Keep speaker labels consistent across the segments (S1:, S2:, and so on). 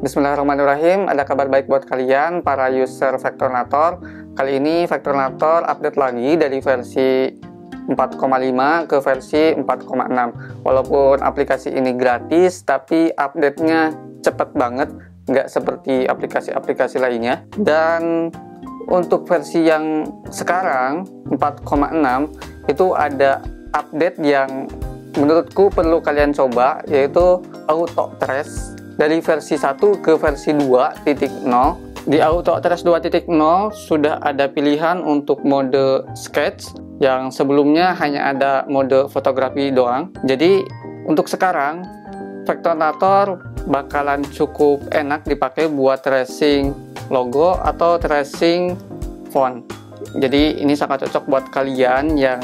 S1: Bismillahirrahmanirrahim, ada kabar baik buat kalian para user Vectornator. Kali ini Vectornator update lagi dari versi 4,5 ke versi 4,6. Walaupun aplikasi ini gratis, tapi update-nya cepet banget, nggak seperti aplikasi-aplikasi lainnya. Dan untuk versi yang sekarang 4,6 itu ada update yang menurutku perlu kalian coba yaitu auto trace dari versi 1 ke versi 2.0 di Auto titik 2.0 sudah ada pilihan untuk mode sketch yang sebelumnya hanya ada mode fotografi doang. Jadi untuk sekarang vektorator bakalan cukup enak dipakai buat tracing logo atau tracing font. Jadi ini sangat cocok buat kalian yang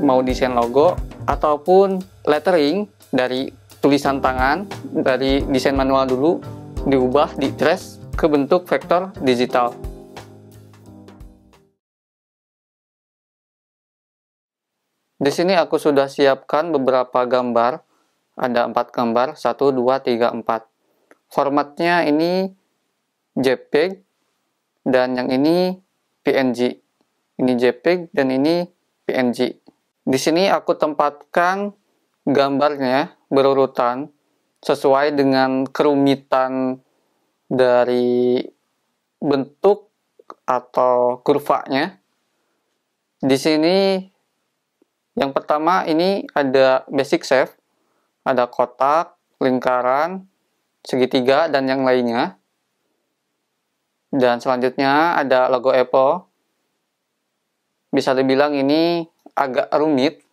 S1: mau desain logo ataupun lettering dari tulisan tangan dari desain manual dulu diubah di trace ke bentuk vektor digital. Di sini aku sudah siapkan beberapa gambar. Ada empat gambar, satu dua tiga empat. Formatnya ini JPEG, dan yang ini PNG. Ini JPEG, dan ini PNG. Di sini aku tempatkan gambarnya berurutan sesuai dengan kerumitan dari bentuk atau kurvanya. Di sini yang pertama ini ada basic shape, ada kotak, lingkaran, segitiga dan yang lainnya. Dan selanjutnya ada logo Apple. Bisa dibilang ini agak rumit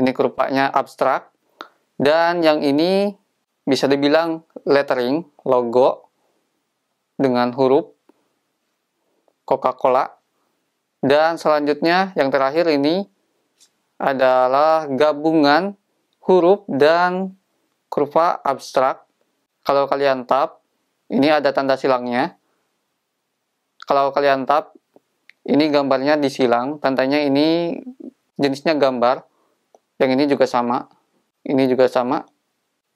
S1: ini kerupaknya abstrak dan yang ini bisa dibilang lettering logo dengan huruf Coca-Cola dan selanjutnya yang terakhir ini adalah gabungan huruf dan kurva abstrak kalau kalian tap, ini ada tanda silangnya kalau kalian tap, ini gambarnya disilang tandanya ini jenisnya gambar yang ini juga sama ini juga sama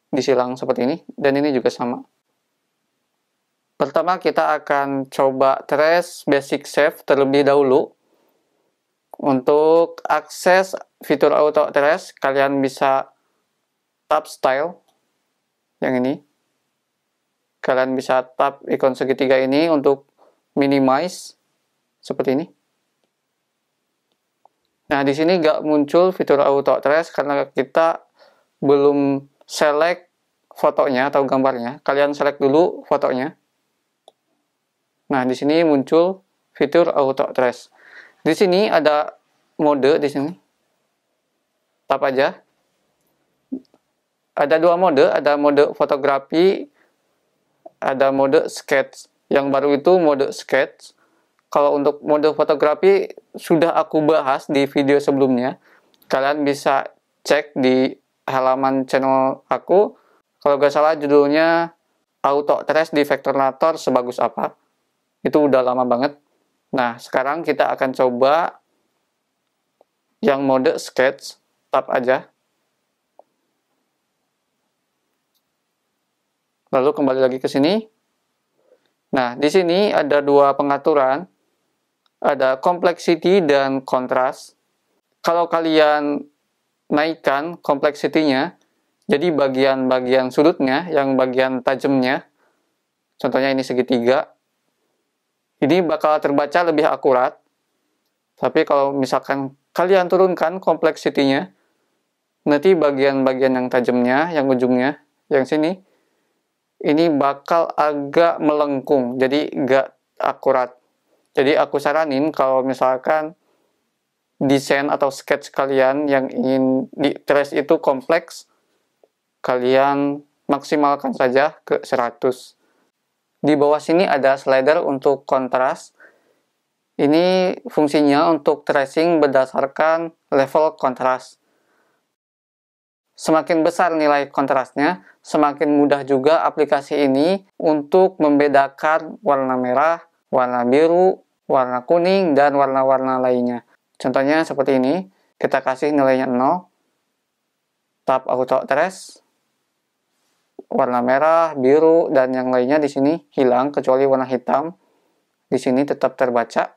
S1: disilang seperti ini dan ini juga sama pertama kita akan coba trace basic save terlebih dahulu untuk akses fitur auto trace kalian bisa tap style yang ini kalian bisa tap ikon segitiga ini untuk minimize seperti ini Nah, di sini nggak muncul fitur auto trace karena kita belum select fotonya atau gambarnya. Kalian select dulu fotonya. Nah, di sini muncul fitur auto trace. Di sini ada mode di sini. Tap aja. Ada dua mode, ada mode fotografi, ada mode sketch. Yang baru itu mode sketch kalau untuk mode fotografi sudah aku bahas di video sebelumnya. Kalian bisa cek di halaman channel aku. Kalau nggak salah judulnya Auto trace di Vectornator sebagus apa. Itu udah lama banget. Nah, sekarang kita akan coba yang mode sketch tap aja. Lalu kembali lagi ke sini. Nah, di sini ada dua pengaturan ada complexity dan kontras. Kalau kalian naikkan complexity-nya, jadi bagian-bagian sudutnya, yang bagian tajamnya, contohnya ini segitiga, ini bakal terbaca lebih akurat. Tapi kalau misalkan kalian turunkan kompleksitinya, nanti bagian-bagian yang tajamnya, yang ujungnya, yang sini, ini bakal agak melengkung, jadi nggak akurat. Jadi aku saranin kalau misalkan desain atau sketch kalian yang ingin di trace itu kompleks, kalian maksimalkan saja ke 100. Di bawah sini ada slider untuk kontras. Ini fungsinya untuk tracing berdasarkan level kontras. Semakin besar nilai kontrasnya, semakin mudah juga aplikasi ini untuk membedakan warna merah, warna biru, warna kuning, dan warna-warna lainnya. Contohnya seperti ini, kita kasih nilainya 0, tab auto trace, warna merah, biru, dan yang lainnya di sini hilang kecuali warna hitam. Di sini tetap terbaca.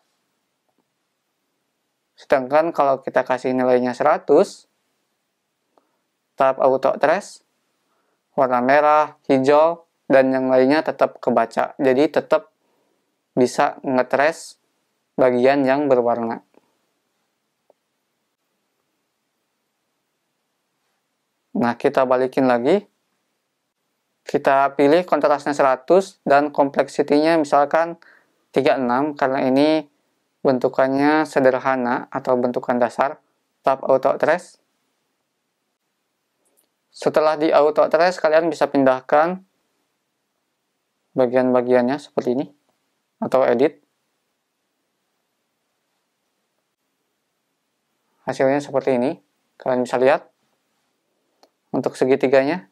S1: Sedangkan kalau kita kasih nilainya 100, tab auto trace, warna merah, hijau, dan yang lainnya tetap kebaca. Jadi tetap bisa ngetres bagian yang berwarna. Nah, kita balikin lagi. Kita pilih kontrasnya 100 dan kompleksitinya misalkan 36 karena ini bentukannya sederhana atau bentukan dasar. Tab auto trace. Setelah di auto trace, kalian bisa pindahkan bagian-bagiannya seperti ini atau edit. Hasilnya seperti ini. Kalian bisa lihat. Untuk segitiganya.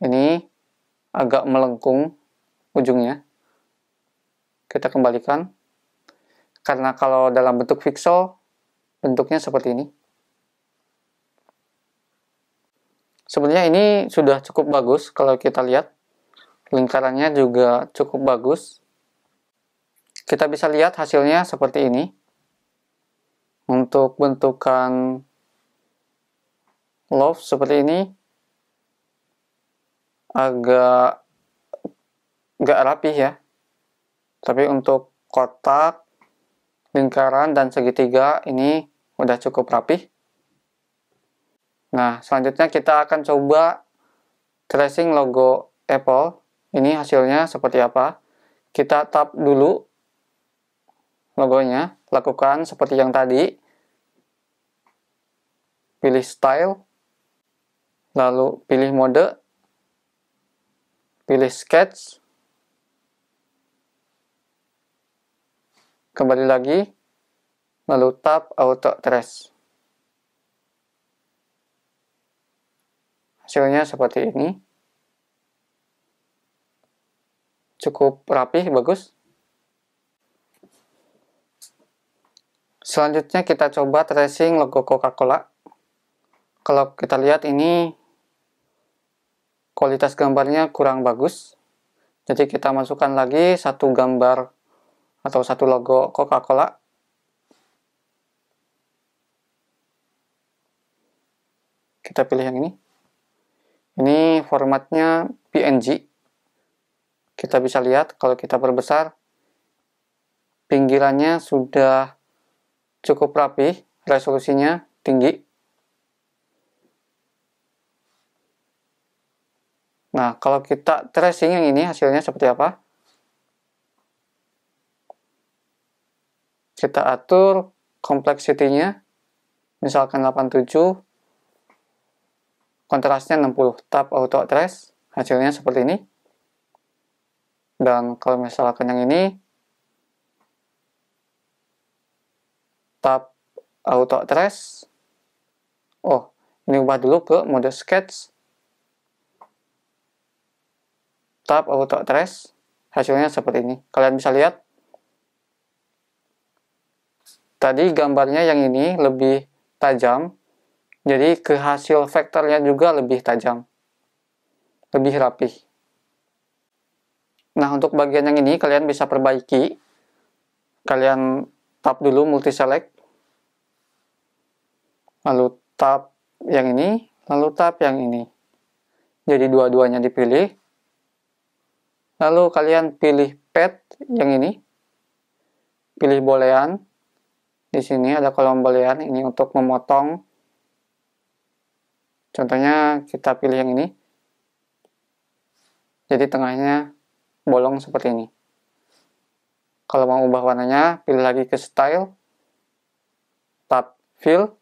S1: Ini agak melengkung ujungnya. Kita kembalikan. Karena kalau dalam bentuk pixel, bentuknya seperti ini. sebenarnya ini sudah cukup bagus kalau kita lihat lingkarannya juga cukup bagus kita bisa lihat hasilnya seperti ini untuk bentukan love seperti ini agak gak rapih ya tapi untuk kotak lingkaran dan segitiga ini udah cukup rapih Nah, selanjutnya kita akan coba tracing logo Apple. Ini hasilnya seperti apa? Kita tap dulu logonya, lakukan seperti yang tadi. Pilih style, lalu pilih mode, pilih sketch. Kembali lagi, lalu tap auto trace. hasilnya seperti ini cukup rapih bagus selanjutnya kita coba tracing logo Coca-Cola kalau kita lihat ini kualitas gambarnya kurang bagus jadi kita masukkan lagi satu gambar atau satu logo Coca-Cola kita pilih yang ini ini formatnya PNG. Kita bisa lihat kalau kita perbesar, pinggirannya sudah cukup rapi, resolusinya tinggi. Nah, kalau kita tracing yang ini hasilnya seperti apa? Kita atur kompleksitinya, misalkan 87, kontrasnya 60 tab auto trace hasilnya seperti ini dan kalau misalkan yang ini tab auto trace oh ini ubah dulu ke mode sketch tab auto trace hasilnya seperti ini kalian bisa lihat tadi gambarnya yang ini lebih tajam jadi ke hasil vektornya juga lebih tajam. Lebih rapih. Nah, untuk bagian yang ini kalian bisa perbaiki. Kalian tap dulu multi select. Lalu tap yang ini, lalu tap yang ini. Jadi dua-duanya dipilih. Lalu kalian pilih pet yang ini. Pilih boolean. Di sini ada kolom boolean ini untuk memotong Contohnya kita pilih yang ini. Jadi tengahnya bolong seperti ini. Kalau mau ubah warnanya, pilih lagi ke style, tab fill,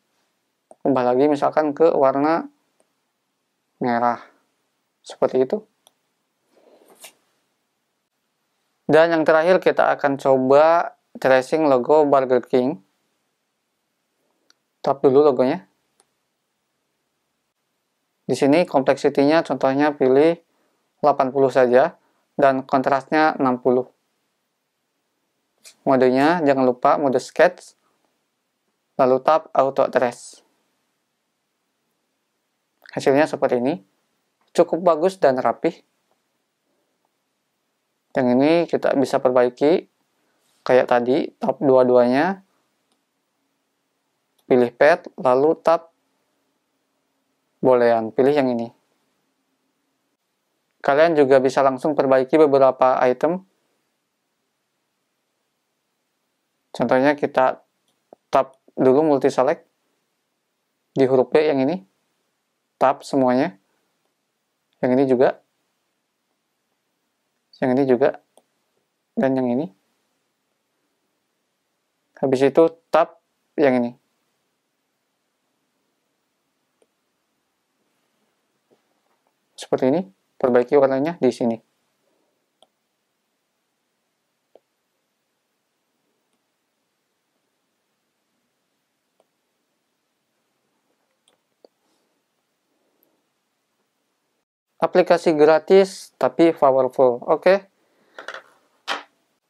S1: ubah lagi misalkan ke warna merah. Seperti itu. Dan yang terakhir kita akan coba tracing logo Burger King. Tap dulu logonya. Di sini kompleksitinya contohnya pilih 80 saja dan kontrasnya 60. Modenya jangan lupa mode sketch, lalu tab auto trace. Hasilnya seperti ini. Cukup bagus dan rapih. Yang ini kita bisa perbaiki kayak tadi, tab dua-duanya. Pilih pad, lalu tab boleh yang pilih yang ini. Kalian juga bisa langsung perbaiki beberapa item. Contohnya kita tap dulu multi select di huruf B yang ini. tap semuanya. Yang ini juga. Yang ini juga. Dan yang ini. Habis itu tap yang ini. seperti ini, perbaiki warnanya di sini. aplikasi gratis tapi powerful. Oke, okay.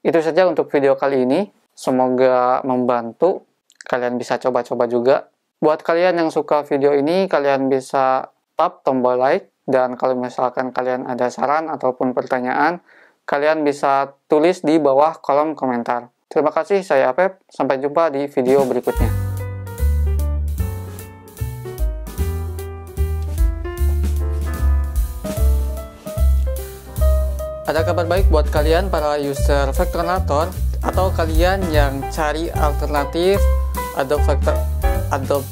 S1: itu saja untuk video kali ini. Semoga membantu. Kalian bisa coba-coba juga. Buat kalian yang suka video ini, kalian bisa tap tombol like dan kalau misalkan kalian ada saran ataupun pertanyaan, kalian bisa tulis di bawah kolom komentar. Terima kasih, saya Apep. Sampai jumpa di video berikutnya. Ada kabar baik buat kalian para user Vectornator atau kalian yang cari alternatif Adobe Vector Adobe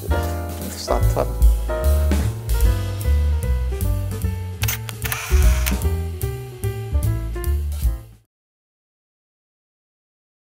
S1: Software.